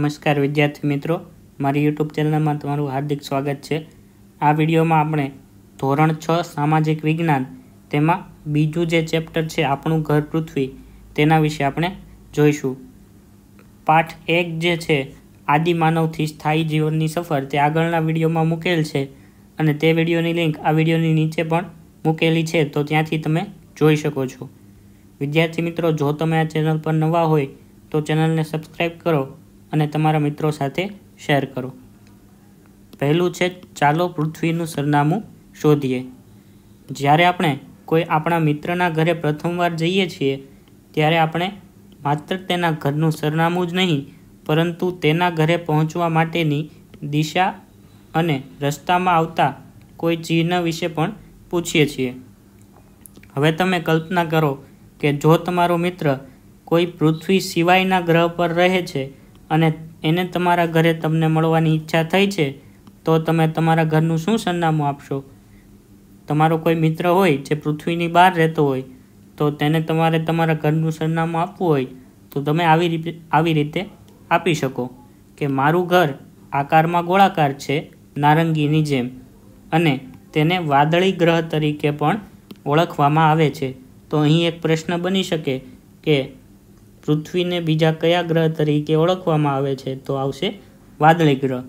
નમસ્કાર વિદ્યાર્થી મિત્રો મારી યુટ્યુબ ચેનલમાં તમારું હાર્દિક સ્વાગત છે આ વિડીયોમાં આપણે ધોરણ છ સામાજિક વિજ્ઞાન તેમાં બીજું જે ચેપ્ટર છે આપણું ઘર પૃથ્વી તેના વિશે આપણે જોઈશું પાઠ એક જે છે આદિમાનવથી સ્થાયી જીવનની સફર તે આગળના વિડીયોમાં મૂકેલ છે અને તે વિડીયોની લિંક આ વિડીયોની નીચે પણ મૂકેલી છે તો ત્યાંથી તમે જોઈ શકો છો વિદ્યાર્થી મિત્રો જો તમે આ ચેનલ પર નવા હોય તો ચેનલને સબસ્ક્રાઈબ કરો અને તમારા મિત્રો સાથે શેર કરો પહેલું છે ચાલો પૃથ્વીનું સરનામું શોધીએ જ્યારે આપણે કોઈ આપણા મિત્રના ઘરે પ્રથમવાર જઈએ છીએ ત્યારે આપણે માત્ર તેના ઘરનું સરનામું જ નહીં પરંતુ તેના ઘરે પહોંચવા માટેની દિશા અને રસ્તામાં આવતા કોઈ ચિહ્ન વિશે પણ પૂછીએ છીએ હવે તમે કલ્પના કરો કે જો તમારો મિત્ર કોઈ પૃથ્વી સિવાયના ગ્રહ પર રહે છે અને એને તમારા ઘરે તમને મળવાની ઈચ્છા થઈ છે તો તમે તમારા ઘરનું શું સરનામું આપશો તમારો કોઈ મિત્ર હોય જે પૃથ્વીની બહાર રહેતો હોય તો તેને તમારે તમારા ઘરનું સરનામું આપવું હોય તો તમે આવી રીતે આવી રીતે આપી શકો કે મારું ઘર આકારમાં ગોળાકાર છે નારંગીની જેમ અને તેને વાદળી ગ્રહ તરીકે પણ ઓળખવામાં આવે છે તો અહીં એક પ્રશ્ન બની શકે કે પૃથ્વીને બીજા કયા ગ્રહ તરીકે ઓળખવામાં આવે છે તો આવશે વાદળી ગ્રહ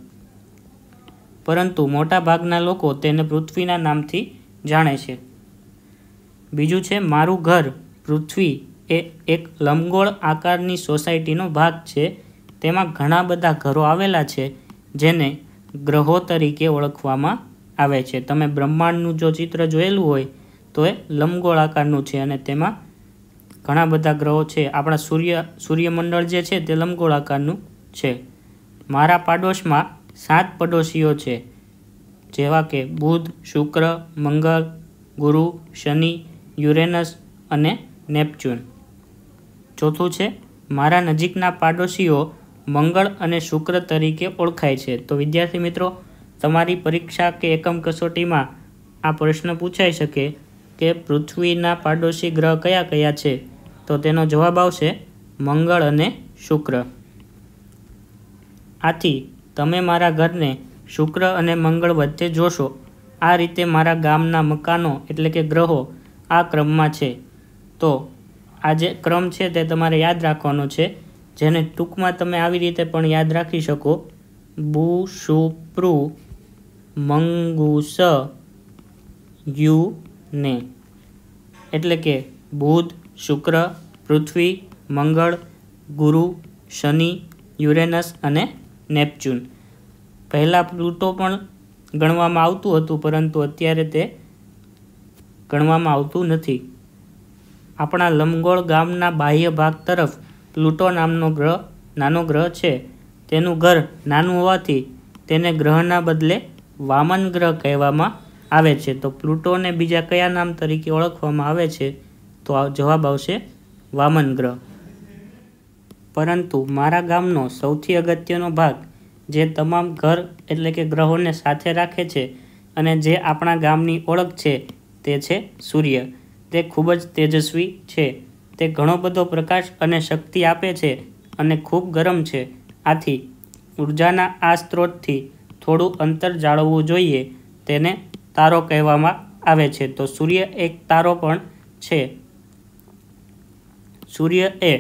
પરંતુ મોટાભાગના લોકો તેને પૃથ્વીના નામથી જાણે છે બીજું છે મારું ઘર પૃથ્વી એ એક લંબગોળ આકારની સોસાયટીનો ભાગ છે તેમાં ઘણા બધા ઘરો આવેલા છે જેને ગ્રહો તરીકે ઓળખવામાં આવે છે તમે બ્રહ્માંડનું જો ચિત્ર જોયેલું હોય તો એ લંબગોળ આકારનું છે અને તેમાં ઘણા બધા ગ્રહો છે આપણા સૂર્ય સૂર્યમંડળ જે છે તે લંબગોળાકારનું છે મારા પાડોશમાં સાત પડોશીઓ છે જેવા કે બુધ શુક્ર મંગળ ગુરુ શનિ યુરેનસ અને નેપચ્યુન ચોથું છે મારા નજીકના પાડોશીઓ મંગળ અને શુક્ર તરીકે ઓળખાય છે તો વિદ્યાર્થી મિત્રો તમારી પરીક્ષા કે એકમ કસોટીમાં આ પ્રશ્ન પૂછાઈ શકે કે પૃથ્વીના પાડોશી ગ્રહ કયા કયા છે તો તેનો જવાબ આવશે મંગળ અને શુક્ર આથી તમે મારા ઘરને શુક્ર અને મંગળ વચ્ચે જોશો આ રીતે મારા ગામના મકાનો એટલે કે ગ્રહો આ ક્રમમાં છે તો આ જે ક્રમ છે તે તમારે યાદ રાખવાનો છે જેને ટૂંકમાં તમે આવી રીતે પણ યાદ રાખી શકો બુ શુપ્રુ પ્રુ મંગુસ યુ ને એટલે કે બુધ શુક્ર પૃથ્વી મંગળ ગુરુ શનિ યુરેનસ અને નેપચ્યુન પહેલાં પ્લુટો પણ ગણવામાં આવતું હતું પરંતુ અત્યારે તે ગણવામાં આવતું નથી આપણા લંબગોળ ગામના બાહ્ય ભાગ તરફ પ્લુટો નામનો ગ્રહ નાનો ગ્રહ છે તેનું ઘર નાનું હોવાથી તેને ગ્રહના બદલે વામન ગ્રહ કહેવામાં આવે છે તો પ્લુટોને બીજા કયા નામ તરીકે ઓળખવામાં આવે છે તો જવાબ આવશે વામન ગ્રહ પરંતુ મારા ગામનો સૌથી અગત્યનો ભાગ જે તમામ ઘર એટલે કે ગ્રહોને સાથે રાખે છે અને જે આપણા ગામની ઓળખ છે તે છે સૂર્ય તે ખૂબ જ તેજસ્વી છે તે ઘણો બધો પ્રકાશ અને શક્તિ આપે છે અને ખૂબ ગરમ છે આથી ઉર્જાના આ સ્ત્રોતથી થોડું અંતર જાળવવું જોઈએ તેને તારો કહેવામાં આવે છે તો સૂર્ય એક તારો પણ છે સૂર્ય એ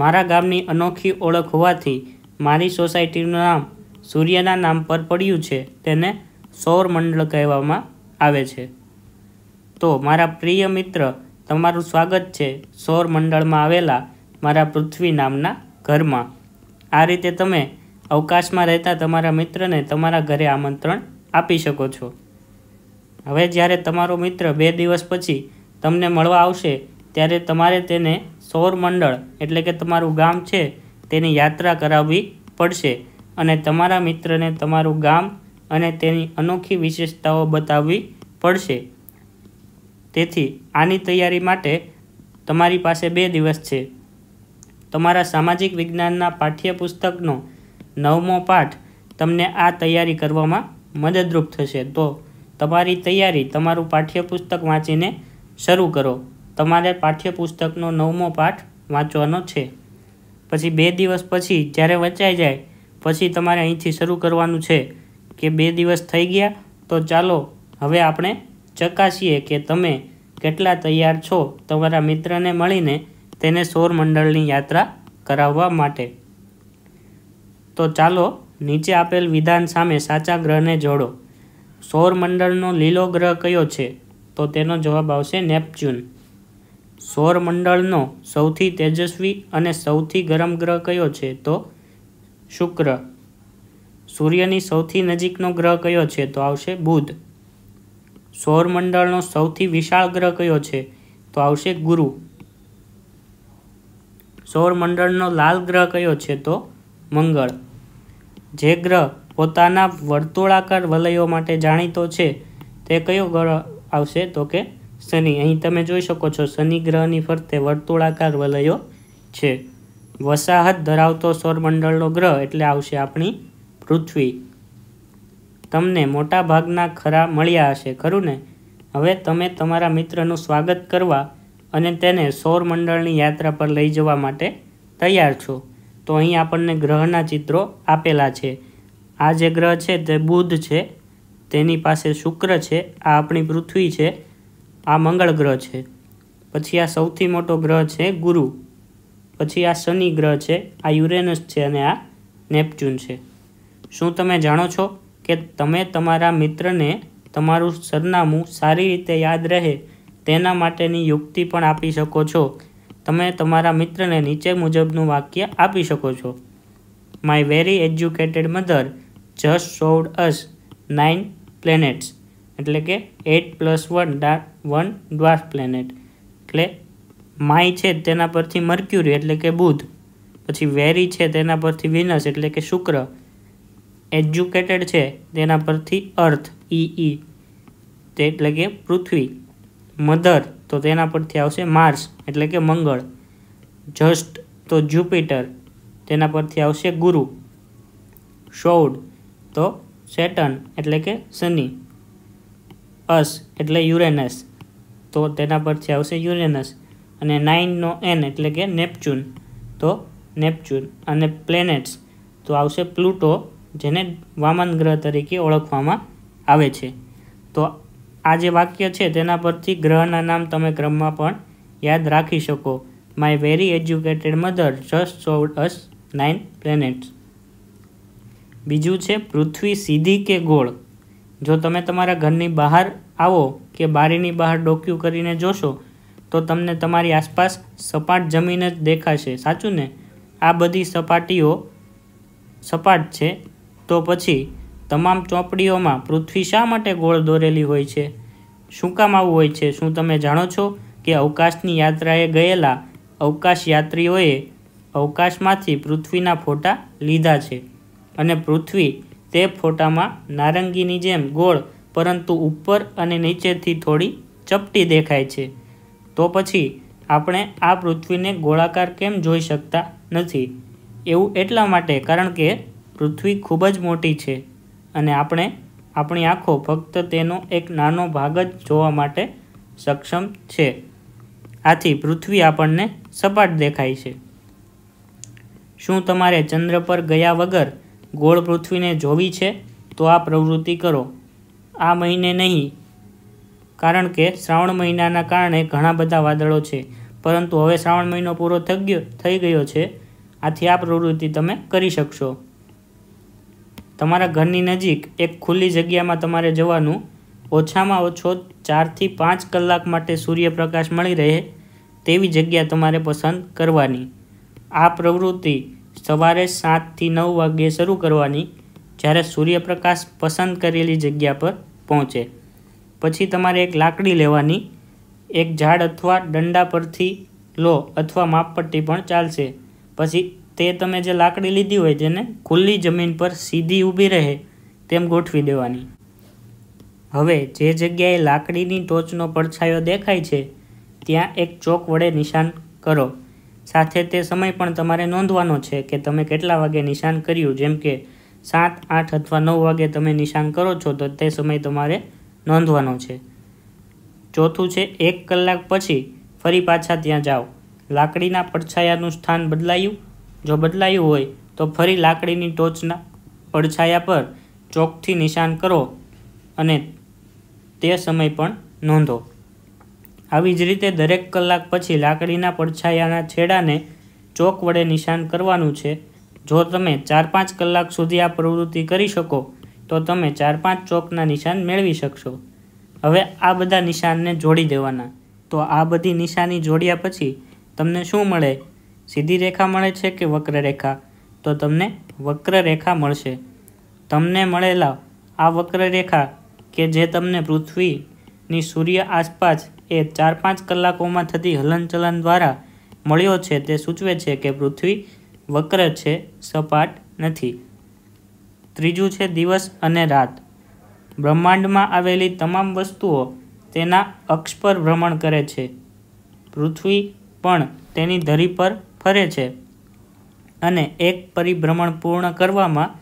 મારા ગામની અનોખી ઓળખ હોવાથી મારી સોસાયટીનું નામ સૂર્યના નામ પર પડ્યું છે તેને સૌરમંડળ કહેવામાં આવે છે તો મારા પ્રિય મિત્ર તમારું સ્વાગત છે સૌરમંડળમાં આવેલા મારા પૃથ્વી નામના ઘરમાં આ રીતે તમે અવકાશમાં રહેતા તમારા મિત્રને તમારા ઘરે આમંત્રણ આપી શકો છો હવે જ્યારે તમારો મિત્ર બે દિવસ પછી તમને મળવા આવશે ત્યારે તમારે તેને સૌરમંડળ એટલે કે તમારું ગામ છે તેની યાત્રા કરાવવી પડશે અને તમારા મિત્રને તમારું ગામ અને તેની અનોખી વિશેષતાઓ બતાવવી પડશે તેથી આની તૈયારી માટે તમારી પાસે બે દિવસ છે તમારા સામાજિક વિજ્ઞાનના પાઠ્યપુસ્તકનો નવમો પાઠ તમને આ તૈયારી કરવામાં મદદરૂપ થશે તો તમારી તૈયારી તમારું પાઠ્યપુસ્તક વાંચીને શરૂ કરો તમારે પાઠ્યપુસ્તકનો નવમો પાઠ વાંચવાનો છે પછી બે દિવસ પછી જ્યારે વંચાઈ જાય પછી તમારે અહીંથી શરૂ કરવાનું છે કે બે દિવસ થઈ ગયા તો ચાલો હવે આપણે ચકાસીએ કે તમે કેટલા તૈયાર છો તમારા મિત્રને મળીને તેને સૌરમંડળની યાત્રા કરાવવા માટે તો ચાલો નીચે આપેલ વિધાન સામે સાચા ગ્રહને જોડો સૌરમંડળનો લીલો ગ્રહ કયો છે તો તેનો જવાબ આવશે નેપચ્યુન સૌરમંડળનો સૌથી તેજસ્વી અને સૌથી ગરમ ગ્રહ કયો છે તો શુક્ર સૂર્યની સૌથી નજીકનો ગ્રહ કયો છે તો આવશે બુધ સૌરમંડળનો સૌથી વિશાળ ગ્રહ કયો છે તો આવશે ગુરુ સૌરમંડળનો લાલ ગ્રહ કયો છે તો મંગળ જે ગ્રહ પોતાના વર્તુળાકાર વલયો માટે જાણીતો છે તે કયો ગ્રહ આવશે તો કે શનિ અહીં તમે જોઈ શકો છો શનિ ગ્રહની ફરતે વર્તુળાકાર વલયો છે વસાહત ધરાવતો સૌરમંડળનો ગ્રહ એટલે આવશે આપણી પૃથ્વી તમને મોટા ભાગના ખરા મળ્યા હશે ખરું ને હવે તમે તમારા મિત્રનું સ્વાગત કરવા અને તેને સૌરમંડળની યાત્રા પર લઈ જવા માટે તૈયાર છો તો અહીં આપણને ગ્રહના ચિત્રો આપેલા છે આ જે ગ્રહ છે તે બુધ છે તેની પાસે શુક્ર છે આ આપણી પૃથ્વી છે આ મંગળ ગ્રહ છે પછી આ સૌથી મોટો ગ્રહ છે ગુરુ પછી આ શનિ ગ્રહ છે આ યુરેનસ છે અને આ નેપચ્યુન છે શું તમે જાણો છો કે તમે તમારા મિત્રને તમારું સરનામું સારી રીતે યાદ રહે તેના માટેની યુક્તિ પણ આપી શકો છો તમે તમારા મિત્રને નીચે મુજબનું વાક્ય આપી શકો છો my very educated mother just showed us nine planets એટલે કે eight plus one one dwarf planet એટલે માય છે તેના પરથી મર્ક્યુરી એટલે કે બુધ પછી વેરી છે તેના પરથી વિનસ એટલે કે શુક્ર એજ્યુકેટેડ છે તેના પરથી અર્થ ઈ ઈ તે એટલે કે પૃથ્વી મધર તો તેના પરથી આવશે માર્સ એટલે કે મંગળ જસ્ટ તો જુપિટર તેના પરથી આવશે ગુરુ શૌડ તો સેટન એટલે કે શનિ અસ એટલે યુરેનસ તો તેના પરથી આવશે યુરેનસ અને નાઇનનો એન એટલે કે નેપચ્યુન તો નેપચ્યુન અને પ્લેનેટ્સ તો આવશે પ્લુટો જેને વામન ગ્રહ તરીકે ઓળખવામાં આવે છે તો આ જે વાક્ય છે તેના પરથી ગ્રહના નામ તમે ક્રમમાં પણ યાદ રાખી શકો my very educated mother just sold us nine planets બીજું છે પૃથ્વી સીધી કે ગોળ જો તમે તમારા ઘરની બહાર આવો કે બારીની બહાર ડોક્યું કરીને જોશો તો તમને તમારી આસપાસ સપાટ જમીન જ દેખાશે સાચું ને આ બધી સપાટીઓ સપાટ છે તો પછી તમામ ચોપડીઓમાં પૃથ્વી શા માટે ગોળ દોરેલી હોય છે શું કામ આવું હોય છે શું તમે જાણો છો કે અવકાશની યાત્રાએ ગયેલા અવકાશ યાત્રીઓએ અવકાશમાંથી પૃથ્વીના ફોટા લીધા છે અને પૃથ્વી તે ફોટામાં નારંગીની જેમ ગોળ પરંતુ ઉપર અને નીચેથી થોડી ચપટી દેખાય છે તો પછી આપણે આ પૃથ્વીને ગોળાકાર કેમ જોઈ શકતા નથી એવું એટલા માટે કારણ કે પૃથ્વી ખૂબ જ મોટી છે અને આપણે આપણી આંખો ફક્ત તેનો એક નાનો ભાગ જ જોવા માટે સક્ષમ છે આથી પૃથ્વી આપણને સપાટ દેખાય છે શું તમારે ચંદ્ર પર ગયા વગર ગોળ પૃથ્વીને જોવી છે તો આ પ્રવૃત્તિ કરો આ મહિને નહીં કારણ કે શ્રાવણ મહિનાના કારણે ઘણા બધા વાદળો છે પરંતુ હવે શ્રાવણ મહિનો પૂરો થઈ થઈ ગયો છે આથી આ પ્રવૃત્તિ તમે કરી શકશો તમારા ઘરની નજીક એક ખુલ્લી જગ્યામાં તમારે જવાનું ઓછામાં ઓછો ચારથી પાંચ કલાક માટે સૂર્યપ્રકાશ મળી રહે તેવી જગ્યા તમારે પસંદ કરવાની આ પ્રવૃત્તિ સવારે સાતથી નવ વાગ્યે શરૂ કરવાની જ્યારે સૂર્યપ્રકાશ પસંદ કરેલી જગ્યા પર પહોંચે પછી તમારે એક લાકડી લેવાની એક ઝાડ અથવા દંડા પરથી લો અથવા માપપટ્ટી પણ ચાલશે પછી તે તમે જે લાકડી લીધી હોય તેને ખુલ્લી જમીન પર સીધી ઊભી રહે તેમ ગોઠવી દેવાની હવે જે જગ્યાએ લાકડીની ટોચનો પડછાયો દેખાય છે ત્યાં એક ચોક વડે નિશાન કરો સાથે તે સમય પણ તમારે નોંધવાનો છે કે તમે કેટલા વાગે નિશાન કર્યું જેમ કે સાત આઠ અથવા નવ વાગે તમે નિશાન કરો છો તો તે સમય તમારે નોંધવાનો છે ચોથું છે એક કલાક પછી ફરી પાછા ત્યાં જાઓ લાકડીના પડછાયાનું સ્થાન બદલાયું જો બદલાયું હોય તો ફરી લાકડીની ટોચના પડછાયા પર ચોકથી નિશાન કરો અને તે સમય પણ નોંધો આવી જ રીતે દરેક કલાક પછી લાકડીના પડછાયાના છેડાને ચોક વડે નિશાન કરવાનું છે જો તમે ચાર પાંચ કલાક સુધી આ પ્રવૃત્તિ કરી શકો તો તમે ચાર પાંચ ચોકના નિશાન મેળવી શકશો હવે આ બધા નિશાનને જોડી દેવાના તો આ બધી નિશાની જોડ્યા પછી તમને શું મળે સીધી રેખા મળે છે કે વક્ર રેખા તો તમને વક્ર રેખા મળશે તમને મળેલા આ વક્ર રેખા કે જે તમને પૃથ્વી ની સૂર્ય આસપાસ એ ચાર પાંચ કલાકોમાં થતી હલનચલન દ્વારા મળ્યો છે તે સૂચવે છે કે પૃથ્વી વક્ર છે સપાટ નથી ત્રીજું છે દિવસ અને રાત બ્રહ્માંડમાં આવેલી તમામ વસ્તુઓ તેના અક્ષ પર ભ્રમણ કરે છે પૃથ્વી પણ તેની ધરી પર ફરે છે અને એક પરિભ્રમણ પૂર્ણ કરવામાં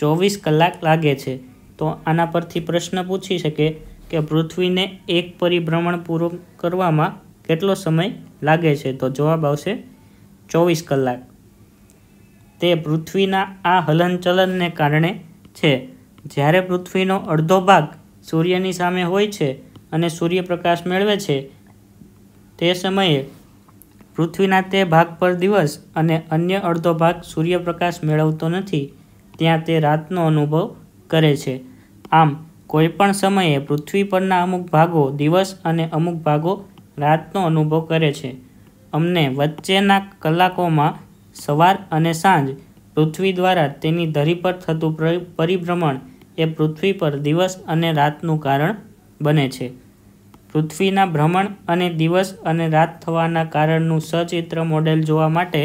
ચોવીસ કલાક લાગે છે તો આના પરથી પ્રશ્ન પૂછી શકે કે પૃથ્વીને એક પરિભ્રમણ પૂરો કરવામાં કેટલો સમય લાગે છે તો જવાબ આવશે ચોવીસ કલાક તે પૃથ્વીના આ હલનચલનને કારણે છે જ્યારે પૃથ્વીનો અડધો ભાગ સૂર્યની સામે હોય છે અને સૂર્યપ્રકાશ મેળવે છે તે સમયે પૃથ્વીના તે ભાગ પર દિવસ અને અન્ય અડધો ભાગ સૂર્યપ્રકાશ મેળવતો નથી ત્યાં તે રાતનો અનુભવ કરે છે આમ કોઈપણ સમયે પૃથ્વી પરના અમુક ભાગો દિવસ અને અમુક ભાગો રાતનો અનુભવ કરે છે અમને વચ્ચેના કલાકોમાં સવાર અને સાંજ પૃથ્વી દ્વારા તેની ધરી પર થતું પરિભ્રમણ એ પૃથ્વી પર દિવસ અને રાતનું કારણ બને છે પૃથ્વીના ભ્રમણ અને દિવસ અને રાત થવાના કારણનું સચિત્ર મોડેલ જોવા માટે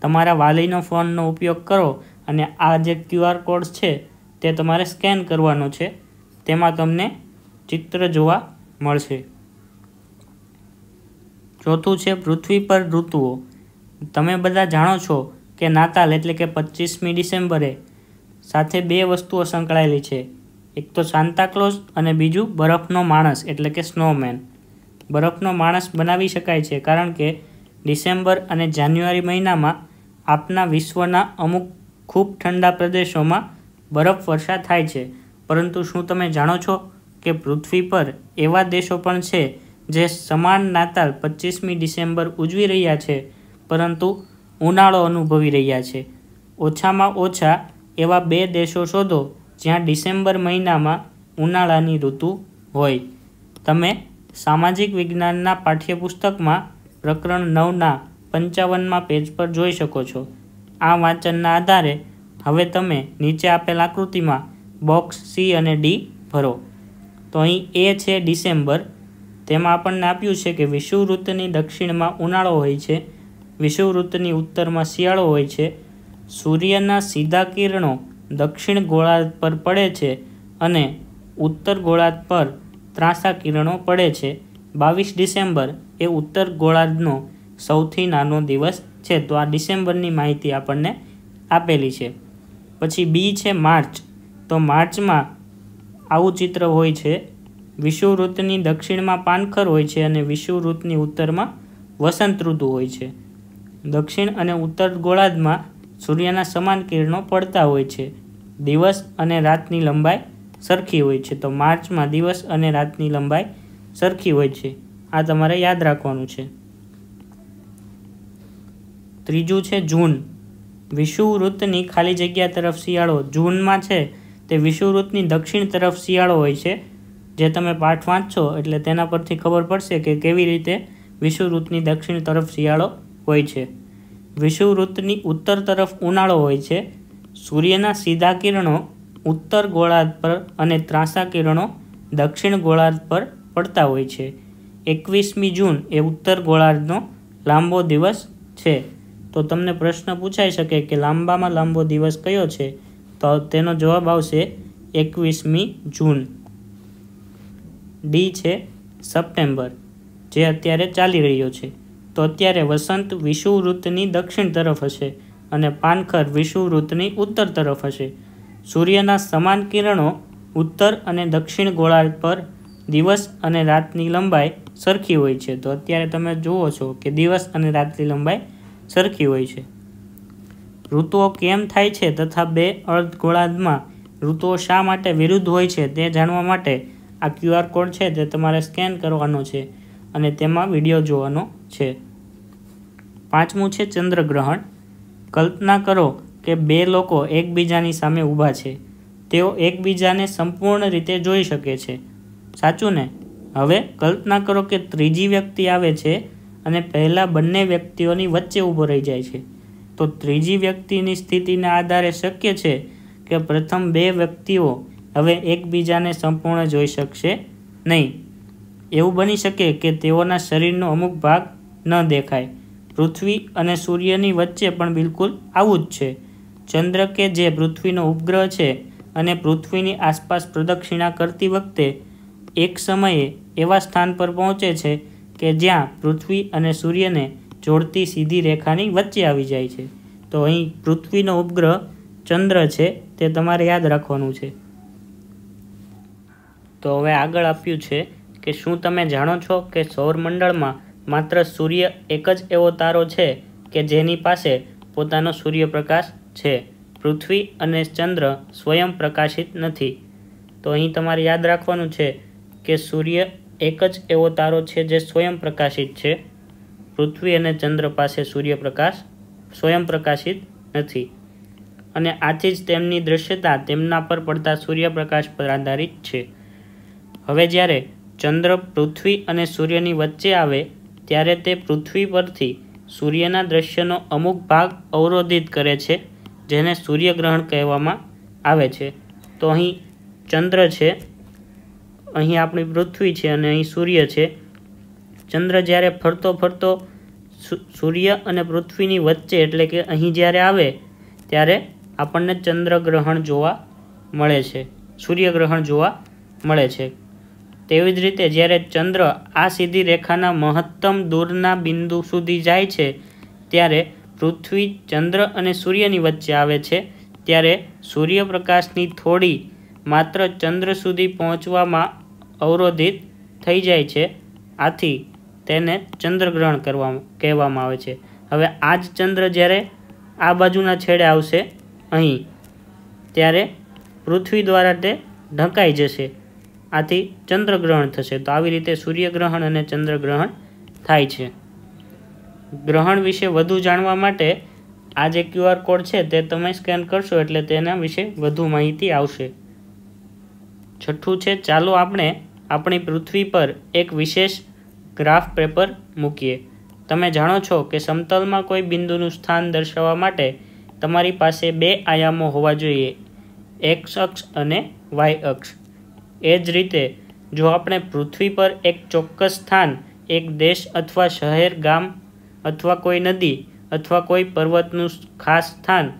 તમારા વાલીનો ફોનનો ઉપયોગ કરો અને આ જે ક્યુઆર કોડ છે તે તમારે સ્કેન કરવાનો છે તેમાં તમને ચિત્ર જોવા મળશે ચોથું છે પૃથ્વી પર ઋતુઓ તમે બધા જાણો છો કે નાતાલ એટલે કે પચીસમી ડિસેમ્બરે સાથે બે વસ્તુઓ સંકળાયેલી છે એક તો સાન્તાક્લોઝ અને બીજું બરફનો માણસ એટલે કે સ્નોમેન બરફનો માણસ બનાવી શકાય છે કારણ કે ડિસેમ્બર અને જાન્યુઆરી મહિનામાં આપના વિશ્વના અમુક ખૂબ ઠંડા પ્રદેશોમાં બરફ વર્ષા થાય છે પરંતુ શું તમે જાણો છો કે પૃથ્વી પર એવા દેશો પણ છે જે સમાન નાતાલ પચીસમી ડિસેમ્બર ઉજવી રહ્યા છે પરંતુ ઉનાળો અનુભવી રહ્યા છે ઓછામાં ઓછા એવા બે દેશો શોધો જ્યાં ડિસેમ્બર મહિનામાં ઉનાળાની ઋતુ હોય તમે સામાજિક વિજ્ઞાનના પાઠ્યપુસ્તકમાં પ્રકરણ નવના પંચાવનમાં પેજ પર જોઈ શકો છો આ વાંચનના આધારે હવે તમે નીચે આપેલ આકૃતિમાં બોક્સ સી અને ડી ભરો તો અહીં એ છે ડિસેમ્બર તેમાં આપણને આપ્યું છે કે વિષુવવૃત્તની દક્ષિણમાં ઉનાળો હોય છે વિષુવવૃત્તની ઉત્તરમાં શિયાળો હોય છે સૂર્યના સીધા કિરણો દક્ષિણ ગોળાર્ધ પર પડે છે અને ઉત્તર ગોળાર્ધ પર ત્રાસા કિરણો પડે છે બાવીસ ડિસેમ્બર એ ઉત્તર ગોળાર્ધનો સૌથી નાનો દિવસ છે તો આ ડિસેમ્બરની માહિતી આપણને આપેલી છે પછી બી છે માર્ચ તો માર્ચમાં આવું ચિત્ર હોય છે વિષુવવૃત્તની દક્ષિણમાં પાનખર હોય છે અને વિષુવવૃત્તની ઉત્તરમાં વસંત ઋતુ હોય છે દક્ષિણ અને ઉત્તર ગોળાર્ધમાં સૂર્યના સમાન કિરણો પડતા હોય છે દિવસ અને રાતની લંબાઈ સરખી હોય છે તો માર્ચમાં દિવસ અને રાતની લંબાઈ સરખી હોય છે આ તમારે યાદ રાખવાનું છે ત્રીજું છે જૂન વિષુવૃત્તની ખાલી જગ્યા તરફ શિયાળો જૂનમાં છે તે વિષુવવૃત્તની દક્ષિણ તરફ શિયાળો હોય છે જે તમે પાઠ વાંચશો એટલે તેના પરથી ખબર પડશે કે કેવી રીતે વિષુવવૃત્તની દક્ષિણ તરફ શિયાળો હોય છે વિષુવવૃત્તની ઉત્તર તરફ ઉનાળો હોય છે સૂર્યના સીધા કિરણો ઉત્તર ગોળાર્ધ પર અને ત્રાંસા કિરણો દક્ષિણ ગોળાર્ધ પર પડતા હોય છે એકવીસમી જૂન એ ઉત્તર ગોળાર્ધનો લાંબો દિવસ છે તો તમને પ્રશ્ન પૂછાઈ શકે કે લાંબામાં લાંબો દિવસ કયો છે તો તેનો જવાબ આવશે એકવીસમી જૂન ડી છે સપ્ટેમ્બર જે અત્યારે ચાલી રહ્યો છે તો અત્યારે વસંત વિષુવવૃત્તની દક્ષિણ તરફ હશે અને પાનખર વિષુવવૃત્તની ઉત્તર તરફ હશે સૂર્યના સમાન કિરણો ઉત્તર અને દક્ષિણ ગોળાર્ધ પર દિવસ અને રાતની લંબાઈ સરખી હોય છે તો અત્યારે તમે જુઓ છો કે દિવસ અને રાતની લંબાઈ સરખી હોય છે ઋતુઓ કેમ થાય છે તથા બે અર્ધગોળાર્ધમાં ઋતુઓ શા માટે વિરુદ્ધ હોય છે તે જાણવા માટે આ ક્યુઆર કોડ છે તે તમારે સ્કેન કરવાનો છે અને તેમાં વિડીયો જોવાનો છે પાંચમું છે ચંદ્રગ્રહણ કલ્પના કરો કે બે લોકો એકબીજાની સામે ઊભા છે તેઓ એકબીજાને સંપૂર્ણ રીતે જોઈ શકે છે સાચું ને હવે કલ્પના કરો કે ત્રીજી વ્યક્તિ આવે છે અને પહેલાં બંને વ્યક્તિઓની વચ્ચે ઊભો રહી જાય છે તો ત્રીજી વ્યક્તિની સ્થિતિના આધારે શક્ય છે કે પ્રથમ બે વ્યક્તિઓ હવે એકબીજાને સંપૂર્ણ જોઈ શકશે નહીં એવું બની શકે કે તેઓના શરીરનો અમુક ભાગ ન દેખાય પૃથ્વી અને સૂર્યની વચ્ચે પણ બિલકુલ આવું જ છે ચંદ્ર કે જે પૃથ્વીનો ઉપગ્રહ છે અને પૃથ્વીની આસપાસ પ્રદક્ષિણા કરતી વખતે એક સમયે એવા સ્થાન પર પહોંચે છે કે જ્યાં પૃથ્વી અને સૂર્યને જોડતી સીધી રેખાની વચ્ચે આવી જાય છે તો અહીં પૃથ્વીનો ઉપગ્રહ ચંદ્ર છે તે તમારે યાદ રાખવાનું છે તો હવે આગળ આપ્યું છે કે શું તમે જાણો છો કે સૌરમંડળમાં માત્ર સૂર્ય એક જ એવો તારો છે કે જેની પાસે પોતાનો સૂર્યપ્રકાશ છે પૃથ્વી અને ચંદ્ર સ્વયં પ્રકાશિત નથી તો અહીં તમારે યાદ રાખવાનું છે કે સૂર્ય એક જ એવો તારો છે જે સ્વયં પ્રકાશિત છે પૃથ્વી અને ચંદ્ર પાસે સૂર્યપ્રકાશ સ્વયં પ્રકાશિત નથી અને આથી જ તેમની દૃશ્યતા તેમના પર પડતા સૂર્યપ્રકાશ પર આધારિત છે હવે જ્યારે ચંદ્ર પૃથ્વી અને સૂર્યની વચ્ચે આવે ત્યારે તે પૃથ્વી પરથી સૂર્યના દ્રશ્યનો અમુક ભાગ અવરોધિત કરે છે જેને સૂર્યગ્રહણ કહેવામાં આવે છે તો અહીં ચંદ્ર છે અહીં આપણી પૃથ્વી છે અને અહીં સૂર્ય છે ચંદ્ર જ્યારે ફરતો ફરતો સૂર્ય અને પૃથ્વીની વચ્ચે એટલે કે અહીં જ્યારે આવે ત્યારે આપણને ચંદ્રગ્રહણ જોવા મળે છે સૂર્યગ્રહણ જોવા મળે છે તેવી જ રીતે જ્યારે ચંદ્ર આ સીધી રેખાના મહત્તમ દૂરના બિંદુ સુધી જાય છે ત્યારે પૃથ્વી ચંદ્ર અને સૂર્યની વચ્ચે આવે છે ત્યારે સૂર્યપ્રકાશની થોડી માત્ર ચંદ્ર સુધી પહોંચવામાં અવરોધિત થઈ જાય છે આથી તેને ચંદ્રગ્રહણ કરવા કહેવામાં આવે છે હવે આ જ ચંદ્ર જ્યારે આ બાજુના છેડે આવશે અહીં ત્યારે પૃથ્વી દ્વારા તે ઢંકાઈ જશે આથી ચંદ્રગ્રહણ થશે તો આવી રીતે સૂર્યગ્રહણ અને ચંદ્રગ્રહણ થાય છે ગ્રહણ વિશે વધુ જાણવા માટે આ જે ક્યુઆર કોડ છે તે તમે સ્કેન કરશો એટલે તેના વિશે વધુ માહિતી આવશે છઠ્ઠું છે ચાલો આપણે આપણી પૃથ્વી પર એક વિશેષ ગ્રાફ પેપર મૂકીએ તમે જાણો છો કે સમતલમાં કોઈ બિંદુનું સ્થાન દર્શાવવા માટે તમારી પાસે બે આયામો હોવા જોઈએ એક્સ અક્ષ અને વાય અક્ષ એ જ રીતે જો આપણે પૃથ્વી પર એક ચોક્કસ સ્થાન એક દેશ અથવા શહેર ગામ અથવા કોઈ નદી અથવા કોઈ પર્વતનું ખાસ સ્થાન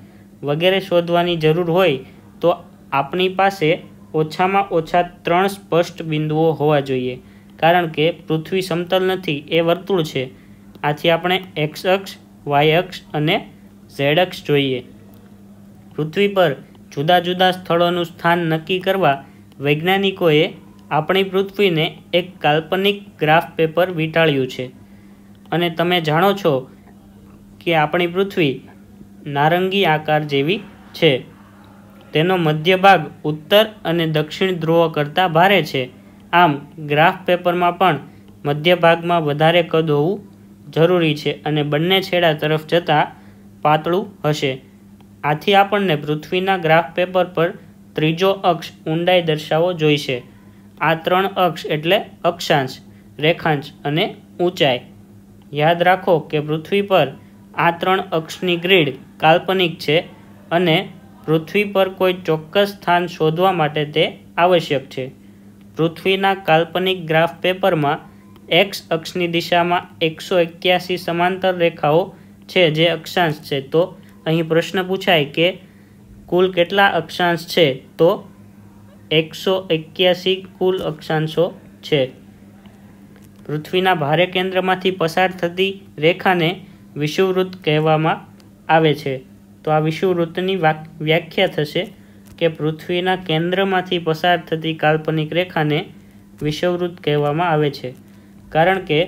વગેરે શોધવાની જરૂર હોય તો આપણી પાસે ઓછામાં ઓછા ત્રણ સ્પષ્ટ બિંદુઓ હોવા જોઈએ કારણ કે પૃથ્વી સમતલ નથી એ વર્તુળ છે આથી આપણે એક્સ અક્ષ વાય અક્ષ અને ઝેડ અક્ષ જોઈએ પૃથ્વી પર જુદા જુદા સ્થળોનું સ્થાન નક્કી કરવા વૈજ્ઞાનિકોએ આપણી પૃથ્વીને એક કાલ્પનિક ગ્રાફ પેપર વીંટાળ્યું છે અને તમે જાણો છો કે આપણી પૃથ્વી નારંગી આકાર જેવી છે તેનો મધ્ય ભાગ ઉત્તર અને દક્ષિણ ધ્રુવો કરતાં ભારે છે આમ ગ્રાફ પેપરમાં પણ મધ્ય ભાગમાં વધારે કદ હોવું જરૂરી છે અને બંને છેડા તરફ જતાં પાતળું હશે આથી આપણને પૃથ્વીના ગ્રાફ પેપર પર ત્રીજો અક્ષ ઊંડાઈ દર્શાવવો જોઈશે આ ત્રણ અક્ષ એટલે અક્ષાંશ રેખાંશ અને ઊંચાઈ યાદ રાખો કે પૃથ્વી પર આ ત્રણ અક્ષની ગ્રીડ કાલ્પનિક છે અને પૃથ્વી પર કોઈ ચોક્કસ સ્થાન શોધવા માટે તે આવશ્યક છે પૃથ્વીના કાલ્પનિક ગ્રાફ પેપરમાં એક્સ અક્ષની દિશામાં એકસો એક્યાસી સમાંતર રેખાઓ છે જે અક્ષાંશ છે તો અહીં પ્રશ્ન પૂછાય કે કુલ કેટલા અક્ષાંશ છે તો એકસો એક્યાસી કુલ અક્ષાંશો છે પૃથ્વીના ભારે કેન્દ્રમાંથી પસાર થતી રેખાને વિષુવવૃત્ત કહેવામાં આવે છે તો આ વિષુવવૃત્તની વ્યાખ્યા થશે કે પૃથ્વીના કેન્દ્રમાંથી પસાર થતી કાલ્પનિક રેખાને વિષવવૃત્ત કહેવામાં આવે છે કારણ કે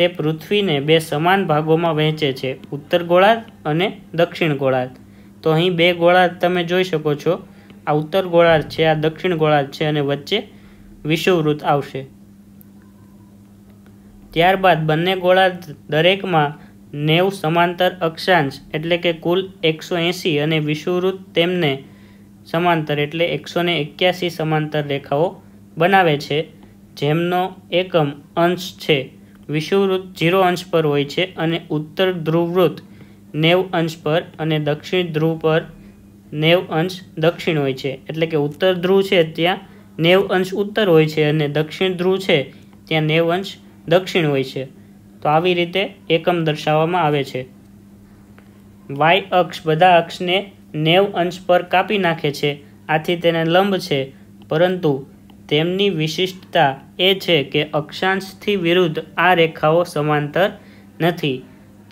તે પૃથ્વીને બે સમાન ભાગોમાં વહેંચે છે ઉત્તર ગોળાર્ધ અને દક્ષિણ ગોળાર્ધ તો અહીં બે ગોળાર્ધ તમે જોઈ શકો છો આ ઉત્તર ગોળાર્ધ છે આ દક્ષિણ ગોળાર્ધ છે અને વચ્ચે વિષુવવૃત્ત આવશે ત્યારબાદ બંને ગોળાર્ધ દરેકમાં નેવ સમાંતર અક્ષાંશ એટલે કે કુલ એકસો એંસી અને વિષુવવૃત્ત તેમને સમાંતર એટલે એકસો ને એક્યાસી સમાંતર રેખાઓ બનાવે છે જેમનો એકમ અંશ છે વિષુવવૃત્ત જીરો અંશ પર હોય છે અને ઉત્તર ધ્રુવવૃત્ત નેવ અંશ પર અને દક્ષિણ ધ્રુવ પર નેવ અંશ દક્ષિણ હોય છે એટલે કે ઉત્તર ધ્રુવ છે ત્યાં નેવ અંશ ઉત્તર હોય છે અને દક્ષિણ ધ્રુવ છે ત્યાં નેવ અંશ દક્ષિણ હોય છે તો આવી રીતે એકમ દર્શાવવામાં આવે છે વાય અક્ષ બધા અક્ષને નેવ અંશ પર કાપી નાખે છે આથી તેને લંબ છે પરંતુ તેમની વિશિષ્ટતા એ છે કે અક્ષાંશથી વિરુદ્ધ આ રેખાઓ સમાંતર નથી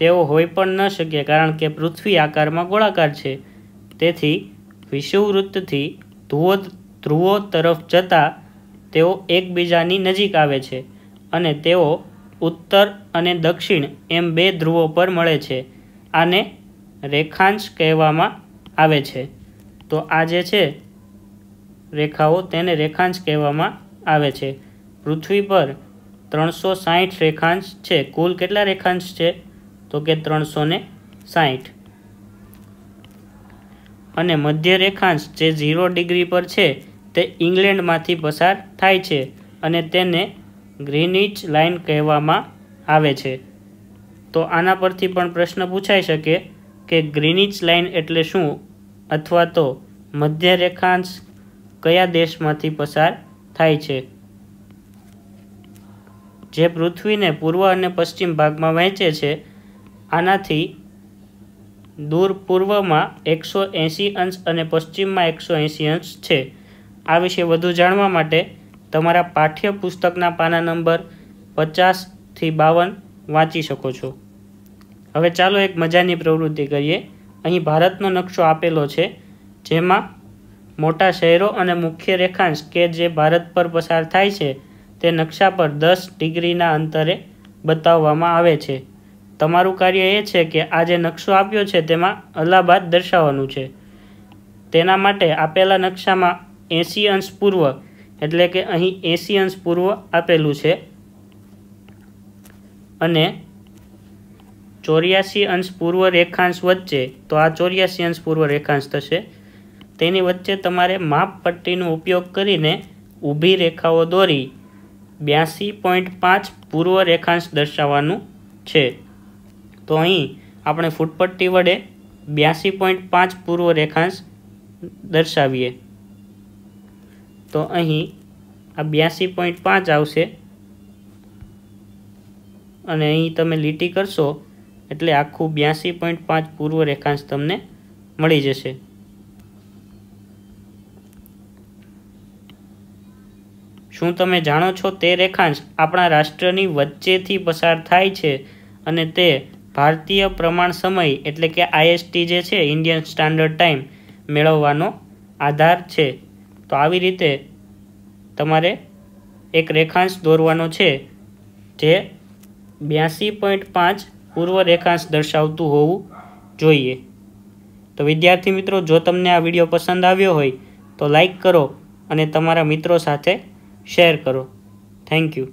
તેઓ હોઈ પણ ન શકે કારણ કે પૃથ્વી આકારમાં ગોળાકાર છે તેથી વિષુવવૃત્તથી ધ્રુવો ધ્રુવો તરફ જતાં તેઓ એકબીજાની નજીક આવે છે અને તેઓ ઉત્તર અને દક્ષિણ એમ બે ધ્રુવો પર મળે છે આને રેખાંશ કહેવામાં આવે છે તો આ જે છે રેખાઓ તેને રેખાંશ કહેવામાં આવે છે પૃથ્વી પર ત્રણસો સાહીઠ રેખાંશ છે કુલ કેટલા રેખાંશ છે તો કે ત્રણસો ને સાહીઠ અને મધ્ય રેખાંશ જે ઝીરો ડિગ્રી પર છે તે ઇંગ્લેન્ડમાંથી પસાર થાય છે અને તેને ગ્રીનિચ લાઇન કહેવામાં આવે છે તો આના પરથી પણ પ્રશ્ન પૂછાઈ શકે કે ગ્રીનિચ લાઇન એટલે શું અથવા તો મધ્ય રેખાંશ કયા દેશમાંથી પસાર થાય છે જે પૃથ્વીને પૂર્વ અને પશ્ચિમ ભાગમાં વહેંચે છે આનાથી દૂર પૂર્વમાં એકસો એંસી અંશ અને પશ્ચિમમાં એકસો એંસી અંશ છે આ વિશે વધુ જાણવા માટે તમારા પાઠ્યપુસ્તકના પાના નંબર પચાસથી બાવન વાંચી શકો છો હવે ચાલો એક મજાની પ્રવૃત્તિ કરીએ અહીં ભારતનો નકશો આપેલો છે જેમાં મોટા શહેરો અને મુખ્ય રેખાંશ કે જે ભારત પર પસાર થાય છે તે નકશા પર દસ ડિગ્રીના અંતરે બતાવવામાં આવે છે તમારું કાર્ય એ છે કે આ જે નકશો આપ્યો છે તેમાં અલ્હાબાદ દર્શાવવાનું છે તેના માટે આપેલા નકશામાં એંસી અંશ પૂર્વ એટલે કે અહીં એંસી અંશ પૂર્વ આપેલું છે અને ચોર્યાસી અંશ પૂર્વ રેખાંશ વચ્ચે તો આ ચોર્યાસી અંશ પૂર્વ રેખાંશ થશે તેની વચ્ચે તમારે માપપટ્ટીનો ઉપયોગ કરીને ઊભી રેખાઓ દોરી બ્યાસી પોઈન્ટ પાંચ પૂર્વ રેખાંશ દર્શાવવાનું છે તો અહીં આપણે ફૂટપટ્ટી વડે બ્યાસી પોઈન્ટ પાંચ પૂર્વ રેખાંશ દર્શાવીએ તો અહીં આ બ્યાસી પોઈન્ટ પાંચ આવશે અને અહીં તમે લીટી કરશો એટલે આખું બ્યાસી પોઈન્ટ પાંચ પૂર્વ રેખાંશ તમને મળી જશે શું તમે જાણો છો તે રેખાંશ આપણા રાષ્ટ્રની વચ્ચેથી પસાર થાય છે અને તે ભારતીય પ્રમાણ સમય એટલે કે આઈએસટી જે છે ઇન્ડિયન સ્ટાન્ડર્ડ ટાઈમ મેળવવાનો આધાર છે તો આવી રીતે તમારે એક રેખાંશ દોરવાનો છે જે બ્યાસી પોઈન્ટ પાંચ પૂર્વ રેખાંશ દર્શાવતું હોવું જોઈએ તો વિદ્યાર્થી મિત્રો જો તમને આ વિડીયો પસંદ આવ્યો હોય તો લાઈક કરો અને તમારા મિત્રો સાથે શેર કરો થેન્ક યુ